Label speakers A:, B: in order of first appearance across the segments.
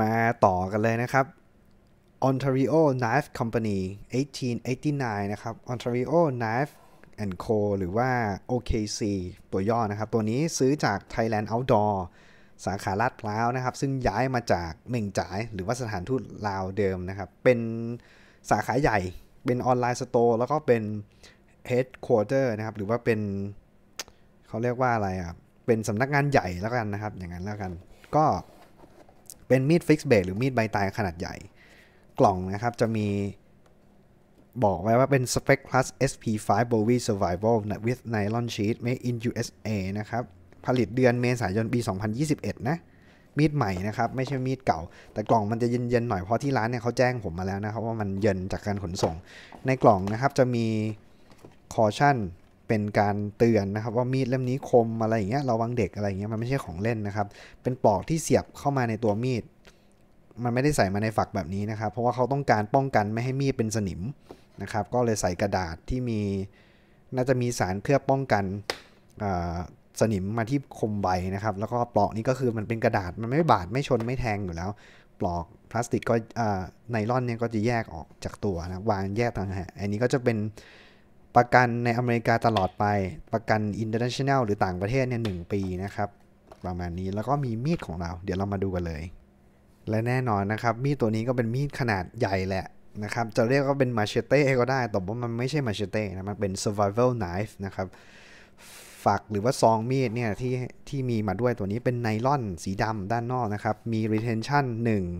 A: มาต่อกันเลยนะครับ Ontario Knife Company 1889 นะครับ Ontario Knife and Co หรือว่า OKC ตัวย่อนะครับ ตัวนี้ซื้อจาก Thailand Outdoor สาขาลาดพร้าวนะครับ ซึ่งย้ายมาจากเม่งจ่าย หรือว่าสถานทูตลาวเดิมนะครับ เป็นสาขาใหญ่ เป็นออนไลน์สโตร์แล้วก็เป็นฮดคอร์เตอร์นะครับ หรือว่าเป็น เขาเรียกว่าอะไรอ่ะเป็นสำนักงานใหญ่แล้วกันนะครับ อย่างนั้นแล้วกัน ก็เป็นมีดฟิกซ์เบสหรือมีดใบตายขนาดใหญ่ กล่องนะครับจะมีบอกไว้ว่าเป็น Spec Plus SP5 Bowie Survival with Nylon Sheet Made in USA นะครับผลิตเดือนเมษายนปี 2021 นะ มีดใหม่นะครับ ไม่ใช่มีดเก่า แต่กล่องมันจะเย็นๆหน่อยเพราะที่ร้านเนี่ยเขาแจ้งผมมาแล้วนะครับ ว่ามันเย็นจากการขนส่งในกล่องนะครับจะมีคอชั่นเป็นการเตือนนะครับว่ามีดเล่มนี้คมอะไรอย่างเงี้ยระวังเด็กอะไรอย่างเงี้ยมันไม่ใช่ของเล่นนะครับ เป็นปลอกที่เสียบเข้ามาในตัวมีด มันไม่ได้ใส่มาในฝักแบบนี้นะครับ เพราะว่าเขาต้องการป้องกันไม่ให้มีดเป็นสนิมนะครับ ก็เลยใส่กระดาษที่มีน่าจะมีสารเคลือบป้องกันสนิมมาที่คมใบนะครับ แล้วก็ปลอกนี้ก็คือมันเป็นกระดาษมันไม่บาดไม่ชนไม่แทงอยู่แล้ว ปลอกพลาสติกก็ไนล่อนเนี่ยก็จะแยกออกจากตัวนะวางแยกต่างหากอันนี้ก็จะเป็นประกันในอเมริกาตลอดไปประกัน international หรือต่างประเทศเนี่ยหปีนะครับ ประมาณนี้แล้วก็มีมีดของเรา เดี๋ยวเรามาดูกันเลย และแน่นอนนะครับ มีดตัวนี้ก็เป็นมีดขนาดใหญ่แหละนะครับจะเรียกก็เป็นมาเชเต้ก็ได้แต่ว่ามันไม่ใช่มาเชเต้นะมันเป็น survival knife นะครับฝักหรือว่าซองมีดเนี่ยที่ที่มีมาด้วยตัวนี้เป็นไนลอนสีดำด้านนอกนะครับมี retention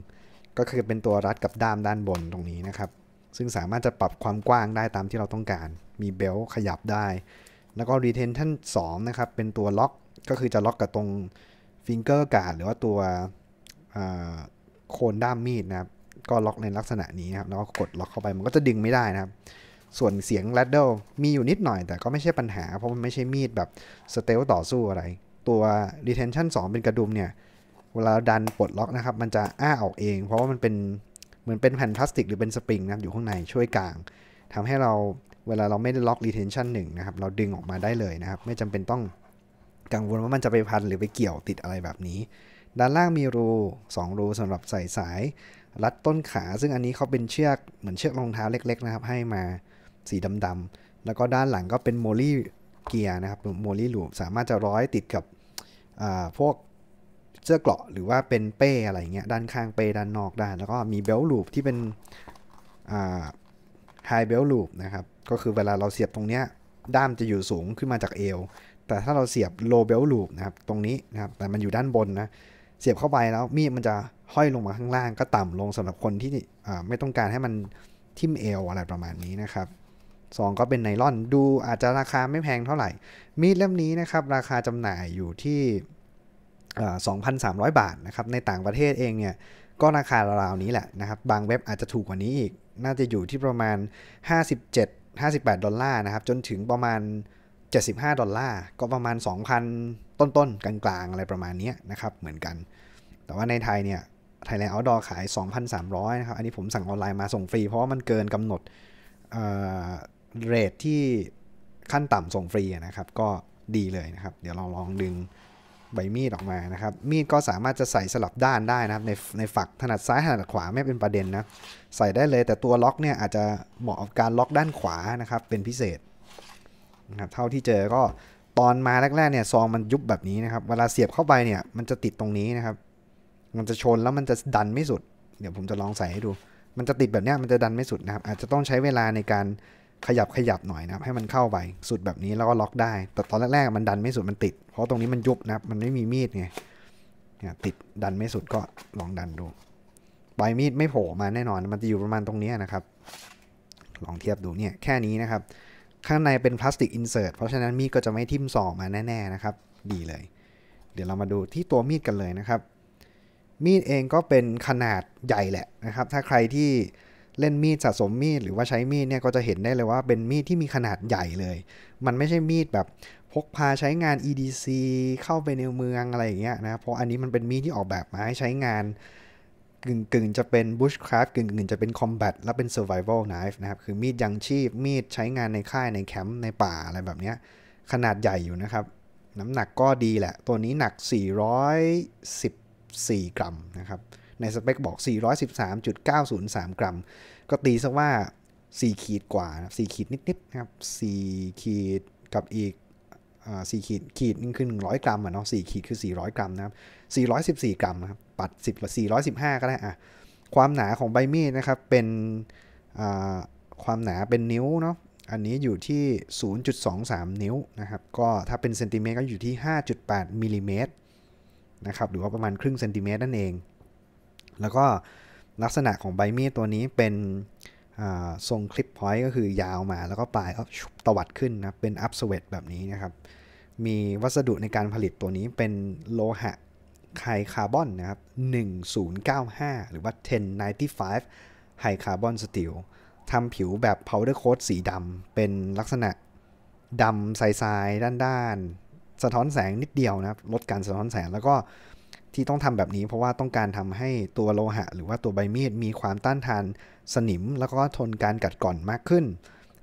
A: 1ก็คือเป็นตัวรัดกับด้ามด้านบนตรงนี้นะครับซึ่งสามารถจะปรับความกว้างได้ตามที่เราต้องการ มีเบลขยับได้ แล้วก็ retention 2นะครับ เป็นตัวล็อก ก็คือจะล็อกกับตรง finger guard หรือว่าตัวโคนด้ามมีดนะครับ ก็ล็อกในลักษณะนี้นะครับ แล้วก็กดล็อกเข้าไปมันก็จะดึงไม่ได้นะครับ ส่วนเสียง l a d l e มีอยู่นิดหน่อย แต่ก็ไม่ใช่ปัญหา เพราะมันไม่ใช่มีดแบบสเตลต่อสู้อะไร ตัว retention 2 เป็นกระดุมเนี่ย เวลาดันปลดล็อกนะครับ มันจะอ้าออกเอง เพราะว่ามันเป็นเหมือนเป็นแผ่นพลาสติกหรือเป็นสปริงนะอยู่ข้างในช่วยกลาง ทำให้เราเวลาเราไม่ได้ล็อก retention หนึ่งนะครับเราดึงออกมาได้เลยนะครับไม่จำเป็นต้องกังวลว่ามันจะไปพันหรือไปเกี่ยวติดอะไรแบบนี้ ด้านล่างมีรู2รูสำหรับใส่สายรัดต้นขา ซึ่งอันนี้เขาเป็นเชือกเหมือนเชือกรองเท้าเล็ก ๆนะครับ ให้มาสีดำๆแล้วก็ด้านหลังก็เป็นโมลี่เกียร์นะครับโมลี่ลูปสามารถจะร้อยติดกับพวกเสื้อเกราะหรือว่าเป็นเป้อะไรเงี้ยด้านข้าง เป้ด้านนอกด้านแล้วก็มีเบลลูปที่เป็นไฮเบลลูปนะครับก็คือเวลาเราเสียบตรงเนี้ยด้ามจะอยู่สูงขึ้นมาจากเอวแต่ถ้าเราเสียบโลเบลลูปนะครับตรงนี้นะครับแต่มันอยู่ด้านบนนะเสียบเข้าไปแล้วมีดมันจะห้อยลงมาข้างล่างก็ต่ำลงสำหรับคนที่ไม่ต้องการให้มันทิ่มเอวอะไรประมาณนี้นะครับ2ก็เป็นไนลอนดูอาจจะราคาไม่แพงเท่าไหร่มีดเล่มนี้นะครับราคาจำหน่ายอยู่ที่2,300 บาทนะครับ ในต่างประเทศเองเนี่ย ก็ราคาราวๆนี้แหละนะครับ บางเว็บอาจจะถูกกว่านี้อีก น่าจะอยู่ที่ประมาณ 57 58 ดอลลาร์นะครับ จนถึงประมาณ 75 ดอลลาร์ ก็ประมาณ 2,000 ต้นๆ กลางๆ อะไรประมาณนี้นะครับ เหมือนกัน แต่ว่าในไทยเนี่ยไทยแลนด์เอาดอขาย 2,300 นะครับ อันนี้ผมสั่งออนไลน์มาส่งฟรีเพราะว่ามันเกินกำหนดเรทที่ขั้นต่ำส่งฟรีนะครับก็ดีเลยนะครับเดี๋ยวเราลองดึงใบมีดออกมานะครับ มีดก็สามารถจะใส่สลับด้านได้นะครับ ในในฝักถนัดซ้ายถนัดขวาไม่เป็นประเด็นนะใส่ได้เลย แต่ตัวล็อกเนี่ยอาจจะเหมาะกับการล็อกด้านขวานะครับ เป็นพิเศษนะครับเท่าที่เจอก็ตอนมาแรกๆเนี่ยซองมันยุบแบบนี้นะครับ เวลาเสียบเข้าไปเนี่ยมันจะติดตรงนี้นะครับ มันจะชนแล้วมันจะดันไม่สุด เดี๋ยวผมจะลองใส่ให้ดู มันจะติดแบบนี้มันจะดันไม่สุดนะครับ อาจจะต้องใช้เวลาในการขยับขยับหน่อยนะให้มันเข้าไป สุดแบบนี้แล้วก็ล็อกได้ แต่ตอนแรกๆ มันดันไม่สุด มันติด เพราะตรงนี้มันยุบนะครับ มันไม่มีมีดไงเนี่ยติดดันไม่สุดก็ลองดันดู ปลายมีดไม่โผล่มาแน่นอน มันจะอยู่ประมาณตรงนี้นะครับ ลองเทียบดูเนี่ย แค่นี้นะครับ ข้างในเป็นพลาสติกอินเสิร์ต เพราะฉะนั้นมีดก็จะไม่ทิ่มซอกมาแน่ๆนะครับ ดีเลย เดี๋ยวเรามาดูที่ตัวมีดกันเลยนะครับ มีดเองก็เป็นขนาดใหญ่แหละนะครับ ถ้าใครที่เล่นมีดสะสมมีดหรือว่าใช้มีดเนี่ยก็จะเห็นได้เลยว่าเป็นมีดที่มีขนาดใหญ่เลย มันไม่ใช่มีดแบบพกพาใช้งาน EDC เข้าไปในเมืองอะไรอย่างเงี้ยนะ เพราะอันนี้มันเป็นมีดที่ออกแบบมาให้ใช้งานกึ่งกึ่งจะเป็น bushcraft กึ่งกึ่งจะเป็น combat และเป็น survival knife นะครับ คือมีดยังชีพ มีดใช้งานในค่ายในแคมป์ ในป่าอะไรแบบเนี้ย ขนาดใหญ่อยู่นะครับ น้ำหนักก็ดีแหละ ตัวนี้หนัก 414 กรัมนะครับในสเปคบอก 413.903 กรัม ก็ตีซะว่า 4 ขีดกว่า 4 ขีดนิดๆนะครับ4ขีดกับอีก4ขีดขีดนึงคือ100 กรัมอ่ะเนาะ4ขีดคือ 400 กรัมนะครับ414 กรัมนะครับปัด10รอ415 ก็ได้อ่ะความหนาของใบมีดนะครับ เป็นความหนาเป็นนิ้วเนาะ อันนี้อยู่ที่ 0.23 นิ้วนะครับ ก็ถ้าเป็นเซนติเมตรก็อยู่ที่ 5.8มิลลิเมตรนะครับ หรือว่าประมาณครึ่งเซนติเมตรนั่นเองแล้วก็ลักษณะของใบมีดตัวนี้เป็นทรงคลิปพอยต์ก็คือยาวมาแล้วก็ปลายก็ตวัดขึ้นนะ เป็นอัพสเวตแบบนี้นะครับ มีวัสดุในการผลิตตัวนี้เป็นโลหะไฮคาร์บอนนะครับ1095 หรือว่า 1095ไฮคาร์บอนสตีลทำผิวแบบ powder coat สีดำเป็นลักษณะดำใสๆด้านๆสะท้อนแสงนิดเดียวนะครับ ลดการสะท้อนแสงแล้วก็ที่ต้องทำแบบนี้เพราะว่าต้องการทำให้ตัวโลหะ หรือว่าตัวใบมีดมีความต้านทานสนิม แล้วก็ทนการกัดก่อนมากขึ้น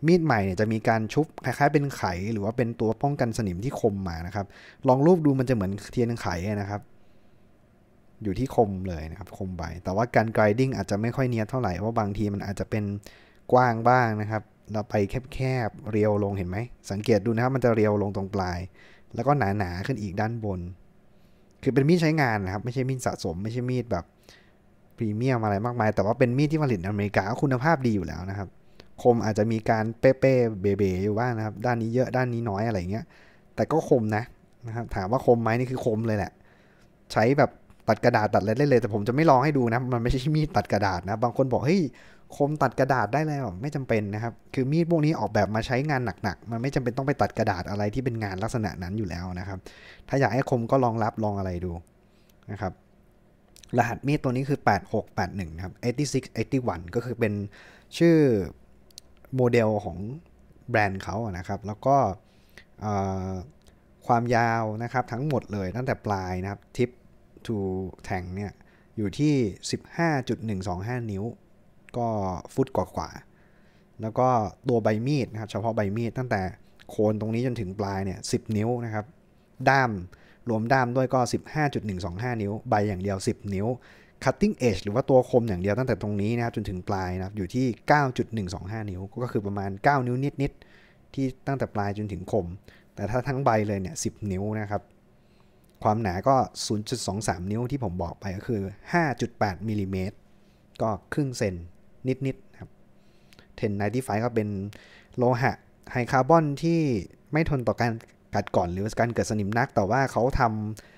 A: มีดใหม่เนี่ยจะมีการชุบคล้าย ๆเป็นไขหรือว่าเป็นตัวป้องกันสนิมที่คมมานะครับ ลองรูปดูมันจะเหมือนเทียนไขนะครับ อยู่ที่คมเลยนะครับ คมใบ แต่ว่าการกราดิ้งอาจจะไม่ค่อยเนียเท่าไหร่เพราะบางทีมันอาจจะเป็นกว้างบ้างนะครับ เราไปแคบๆเรียวลงเห็นไหม สังเกตดูนะครับมันจะเรียวลงตรงปลาย แล้วก็หนาๆขึ้นอีกด้านบนคือเป็นมีดใช้งานนะครับไม่ใช่มีดสะสม ไม่ใช่มีดแบบพรีเมียมอะไรมากมายแต่ว่าเป็นมีดที่ผลิตในอเมริกาคุณภาพดีอยู่แล้วนะครับ คมอาจจะมีการเป๊ะๆเบ๋ๆอยู่บ้างนะครับด้านนี้เยอะด้านนี้น้อยอะไรเงี้ยแต่ก็คมนะนะครับถามว่าคมไหมนี่คือคมเลยแหละ ใช้แบบตัดกระดาษตัดอะไรได้เลย แต่ผมจะไม่ลองให้ดูนะมันไม่ใช่มีดตัดกระดาษนะบางคนบอกเฮ้ยคมตัดกระดาษได้แล้วไม่จำเป็นนะครับ คือมีดพวกนี้ออกแบบมาใช้งานหนักๆมันไม่จำเป็นต้องไปตัดกระดาษอะไรที่เป็นงานลักษณะนั้นอยู่แล้วนะครับ ถ้าอยากให้คมก็ลองรับลองอะไรดูนะครับ รหัสมีดตัวนี้คือ8681นะครับ8681 ก็คือเป็นชื่อโมเดลของแบรนด์เขานะครับ แล้วก็ความยาวนะครับทั้งหมดเลยตั้งแต่ปลายนะครับทิปทูแทงเนี่ยอยู่ที่ 15.125 นิ้วก็ฟุตกว่าวาแล้วก็ตัวใบมีดนะครับ เฉพาะใบมีด ตั้งแต่โคนตรงนี้จนถึงปลายเนี่ยสินิ้วนะครับ ด้ามรวมด้ามด้วยก็ 15.125นิ้ว ใบอย่างเดียว 10 นิ้ว cutting edge หรือว่าตัวคมอย่างเดียวตั้งแต่ตรงนี้นะครับ จนถึงปลายนะครับ อยู่ที่ 9.125 นิ้ว ก็คือประมาณ 9 นิ้วนิด ๆ ที่ตั้งแต่ปลายจนถึงคม แต่ถ้าทั้งใบเลยเนี่ย10 นิ้วนะครับ ความหนาก็ 0.23 นิ้วที่ผมบอกไปก็คือ5.8มิลิเมตรก็ครึ่งเซนนิดๆ ครับเทนนไี่ไฟก็เป็นโลหะไฮคาร์บอนที่ไม่ทนต่อการกัดก่อนหรือการเกิดสนิมนัก แต่ว่าเขาท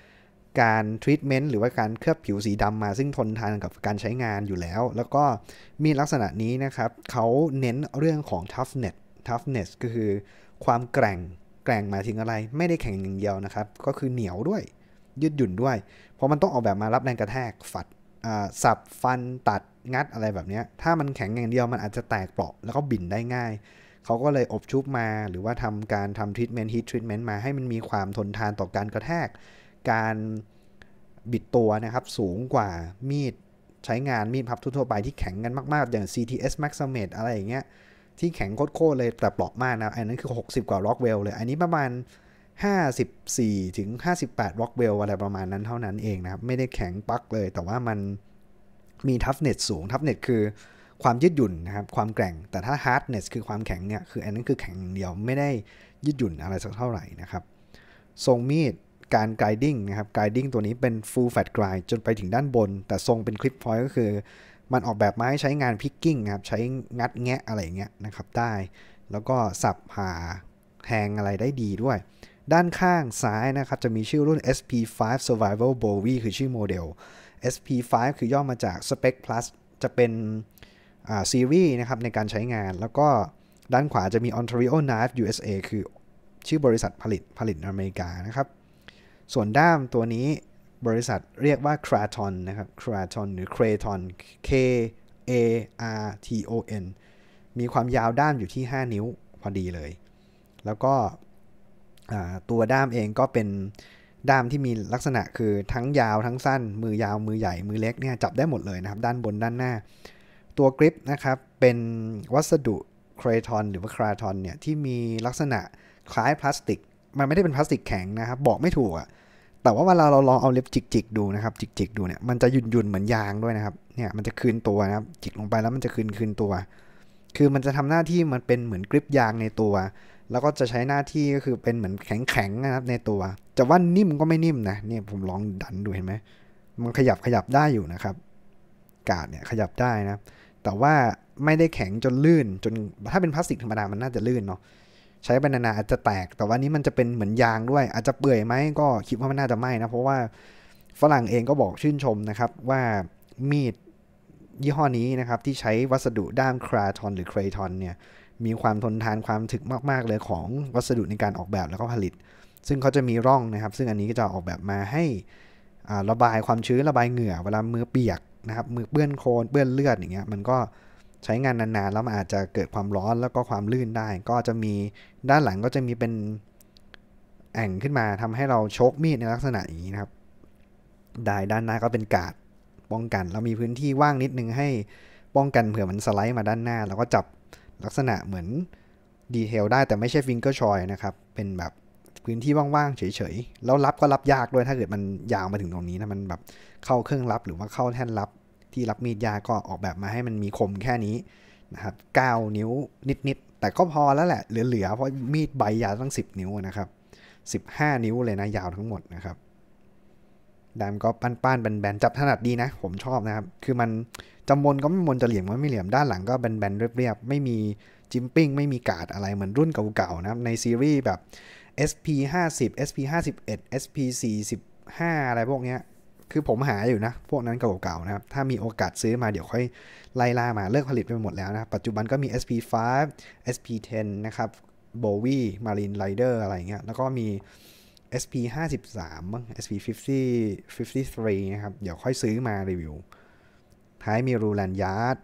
A: ำการทรีทเมนต์หรือว่าการเคลือบผิวสีดำมา ซึ่งทนทานกับการใช้งานอยู่แล้ว แล้วก็มีลักษณะนี้นะครับ เขาเน้นเรื่องของ toughness toughness ก็คือความแกร่งแกร่งหมายถึงอะไร ไม่ได้แข็งอย่างเดียวนะครับ ก็คือเหนียวด้วยยืดหยุ่นด้วย เพราะมันต้องออกแบบมารับแรงกระแทกฝัดสับ ฟันตัดงัดอะไรแบบนี้ ถ้ามันแข็งอย่างเดียวมันอาจจะแตกเปราะแล้วก็บิ่นได้ง่าย เขาก็เลยอบชุบมาหรือว่าทำการทำทรีทเมนต์ฮีททรีทเมนต์มาให้มันมีความทนทานต่อการกระแทก การบิดตัวนะครับสูงกว่ามีดใช้งานมีดพับทั่วไปที่แข็งกันมากๆ อย่าง CTS Max m a t e อะไรอย่างเงี้ยที่แข็งโคตรเลยแต่เปราะมากนะ อันนั้นคือ 60 กว่าล็อกเวลเลยอันนี้ประมาณ54 ถึง 58 w a l k w e l l อะไรประมาณนั้นเท่านั้นเองนะครับ ไม่ได้แข็งปักเลย แต่ว่ามันมีทัฟเน็ตสูงทัฟเน็ตคือความยืดหยุ่นนะครับ ความแกร่ง แต่ถ้าฮาร์ดเน็ตคือความแข็งเนี่ย คืออันนั้นคือแข็งเดียวไม่ได้ยืดหยุ่นอะไรสักเท่าไหร่นะครับ ทรงมีด การไกดิ้งนะครับ ไกดิ้งตัวนี้เป็น full fat grind จนไปถึงด้านบน แต่ทรงเป็นคลิปพอยก็คือ มันออกแบบมาให้ใช้งานพิกกิ้งนะครับ ใช้งัดแงะอะไรเงี้ยนะครับได้ แล้วก็สับหาแทงอะไรได้ดีด้วยด้านข้างซ้ายนะครับ จะมีชื่อรุ่น SP5 Survival Bowie คือชื่อโมเดล SP5 คือย่อมาจาก Spec Plus จะเป็นซีรีส์นะครับ ในการใช้งาน แล้วก็ด้านขวาจะมี Ontario Knife USA คือชื่อบริษัทผลิตผลิตอเมริกานะครับ ส่วนด้ามตัวนี้บริษัทเรียกว่า c r a t o n นะครับ c r a t o n หรือ c r a t o n K A R T O N มีความยาวด้ามอยู่ที่ 5 นิ้วพอดีเลย แล้วก็ตัวด้ามเองก็เป็นด้ามที่มีลักษณะคือทั้งยาวทั้งสั้น มือยาวมือใหญ่มือเล็กเนี่ยจับได้หมดเลยนะครับ ด้านบนด้านหน้าตัวกริปนะครับเป็นวัสดุครทอนหรือว่าคราทอนเนี่ยที่มีลักษณะคล้ายพลาสติกมันไม่ได้เป็นพลาสติกแข็งนะครับ บอกไม่ถูกอะแต่ว่าเวลาเราลองเอาเล็บจิกๆดูนะครับจิกๆ ดูเนี่ยมันจะหยุ่นหยุ่นเหมือนยางด้วยนะครับเนี่ยมันจะคืนตัวนะครับจิกลงไปแล้วมันจะคืนคืนตัว คือมันจะทำหน้าที่มันเป็นเหมือนกริปยางในตัวแล้วก็จะใช้หน้าที่ก็คือเป็นเหมือนแข็งๆนะครับในตัวจะว่านิ่มก็ไม่นิ่มนะเนี่ยผมลองดันดูเห็นไหม มันขยับขยับได้อยู่นะครับ กาดเนี่ยขยับได้นะแต่ว่าไม่ได้แข็งจนลื่น จนถ้าเป็นพลาสติกธรรมดามันน่าจะลื่นเนาะใช้ไปนานๆอาจจะแตกแต่ว่านี้มันจะเป็นเหมือนยางด้วย อาจจะเปื่อยไหมก็คิดว่ามันน่าจะไม่นะเพราะว่าฝรั่งเองก็บอกชื่นชมนะครับ ว่ามีดยี่ห้อนี้นะครับที่ใช้วัสดุด้ามคราทอน หรือเครทอนเนี่ยมีความทนทานความถึกมากๆเลยของวัสดุในการออกแบบแล้วก็ผลิต ซึ่งเขาจะมีร่องนะครับ ซึ่งอันนี้ก็จะออกแบบมาให้ระบายความชื้นระบายเหงื่อเวลามือเปียกนะครับ มือเปื้อนโคลนเปื้อนเลือดอย่างเงี้ยมันก็ใช้งานนานๆ แล้วมันอาจจะเกิดความร้อนแล้วก็ความลื่นได้ ก็จะมีด้านหลังก็จะมีเป็น แอ่งขึ้นมา ทำให้เราโชกมีดในลักษณะอย่างนี้นะครับได้ด้านหน้าก็เป็นกาดป้องกันเรามีพื้นที่ว่างนิดนึงให้ป้องกันเผื่อมันสไลด์มาด้านหน้าแล้วก็จับลักษณะเหมือนดีเทลได้แต่ไม่ใช่ฟิงเกอร์ชอยนะครับ เป็นแบบพื้นที่ว่าง ๆ เฉย ๆ แล้วรับก็รับยากด้วยถ้าเกิดมันยาวมาถึงตรงนี้นะ มันแบบเข้าเครื่องรับหรือว่าเข้าแท่นรับที่รับมีดยาก็ออกแบบมาให้มันมีคมแค่นี้นะครับ9นิ้วนิด ๆ แต่ก็พอแล้วแหละ เหลือ ๆ เพราะมีดใบยาวตั้ง 10 นิ้วนะครับ15 นิ้วเลยนะยาวทั้งหมดนะครับดามก็ปั้นๆแบนๆจับถนัดดีนะ ผมชอบนะครับคือมันจะมนก็ไม่มนจะเหลี่ยมก็ไม่เหลี่ยมด้านหลังก็แบนๆเรียบๆไม่มีจิมปิ้ง ไม่มีกาดอะไร เหมือนรุ่นเก่าๆนะในซีรีส์แบบ SP 5 0 SP 5 1 SP 4 5อะไรพวกเนี้ยคือผมหาอยู่นะ พวกนั้นเก่าๆนะครับ ถ้ามีโอกาสซื้อมาเดี๋ยวค่อยไล่ล่ามาเลิกผลิตไปหมดแล้วนะปัจจุบันก็มี SP5 SP10 นะครับ Bowie Marine Rider อะไรเงี้ยแล้วก็มี SP53 SP50 53นะครับเดี๋ยวค่อยซื้อมารีวิวท้ายมีรูแลนยาร์ด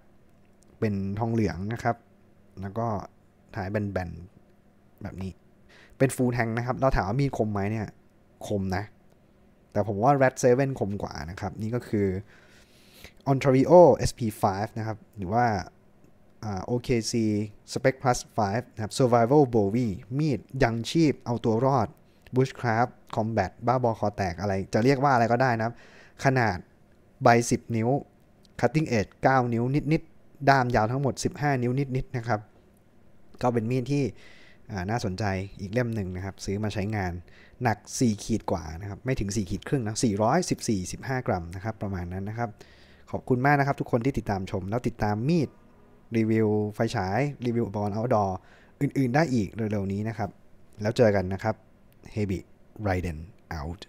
A: เป็นทองเหลืองนะครับ แล้วก็ท้ายแบนๆแบบนี้ เป็นฟูลแทงนะครับเราถามว่ามีดคมไหมเนี่ย คมนะ แต่ผมว่า Red 7คมกว่านะครับ นี่ก็คือ Ontario SP5 นะครับ หรือว่า OKC Spec Plus 5นะครับ Survival Bowie มีด ยังชีพเอาตัวรอด Bushcraft Combat บ้าบอคอแตกอะไรจะเรียกว่าอะไรก็ได้นะครับ ขนาดใบ 10 นิ้ว cutting edge 9 นิ้วนิดๆด้ามยาวทั้งหมด 15 นิ้วนิดๆนะครับ ก็เป็นมีดที่น่าสนใจอีกเล่มหนึ่งนะครับ ซื้อมาใช้งาน หนัก 4 ขีดกว่านะครับ ไม่ถึง 4 ขีดครึ่งนะ 414 15 กรัมนะครับ ประมาณนั้นนะครับ ขอบคุณมากนะครับทุกคนที่ติดตามชม แล้วติดตามมีด รีวิวไฟฉาย รีวิวอุปกรณ์เอาดออื่นๆ ได้อีกเร็วๆนี้นะครับ แล้วเจอกันนะครับ h e ไร r i d e n out